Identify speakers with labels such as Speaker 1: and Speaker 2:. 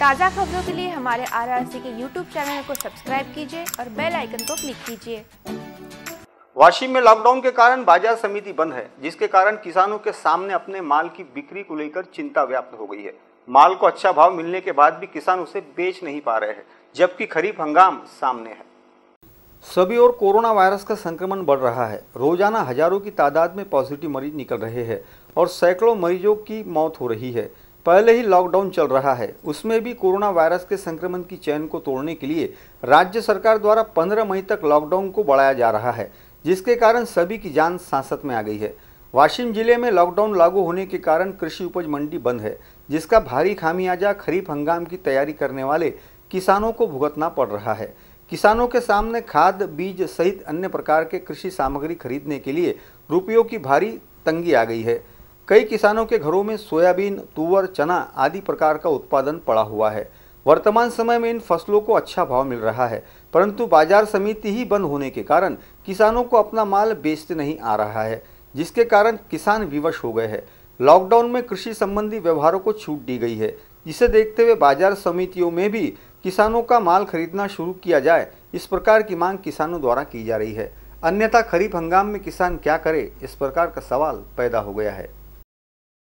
Speaker 1: ताज़ा खबरों के लिए हमारे आर आर सी के यूट्यूब चैनल को सब्सक्राइब कीजिए और बेल आइकन को क्लिक कीजिए वाशिम में लॉकडाउन के कारण बाजार समिति बंद है जिसके कारण किसानों के सामने अपने माल की बिक्री को लेकर चिंता व्याप्त हो गई है माल को अच्छा भाव मिलने के बाद भी किसान उसे बेच नहीं पा रहे हैं जबकि खरीफ हंगाम सामने है सभी और कोरोना वायरस का संक्रमण बढ़ रहा है रोजाना हजारों की तादाद में पॉजिटिव मरीज निकल रहे हैं और सैकड़ों मरीजों की मौत हो रही है पहले ही लॉकडाउन चल रहा है उसमें भी कोरोना वायरस के संक्रमण की चैन को तोड़ने के लिए राज्य सरकार द्वारा 15 मई तक लॉकडाउन को बढ़ाया जा रहा है जिसके कारण सभी की जान सांसत में आ गई है वाशिम जिले में लॉकडाउन लागू होने के कारण कृषि उपज मंडी बंद है जिसका भारी खामियाजा खरीफ हंगाम की तैयारी करने वाले किसानों को भुगतना पड़ रहा है किसानों के सामने खाद बीज सहित अन्य प्रकार के कृषि सामग्री खरीदने के लिए रुपयों की भारी तंगी आ गई है कई किसानों के घरों में सोयाबीन तुअर चना आदि प्रकार का उत्पादन पड़ा हुआ है वर्तमान समय में इन फसलों को अच्छा भाव मिल रहा है परंतु बाजार समिति ही बंद होने के कारण किसानों को अपना माल बेचते नहीं आ रहा है जिसके कारण किसान विवश हो गए हैं लॉकडाउन में कृषि संबंधी व्यवहारों को छूट दी गई है इसे देखते हुए बाजार समितियों में भी किसानों का माल खरीदना शुरू किया जाए इस प्रकार की मांग किसानों द्वारा की जा रही है अन्यथा खरीफ हंगाम में किसान क्या करे इस प्रकार का सवाल पैदा हो गया है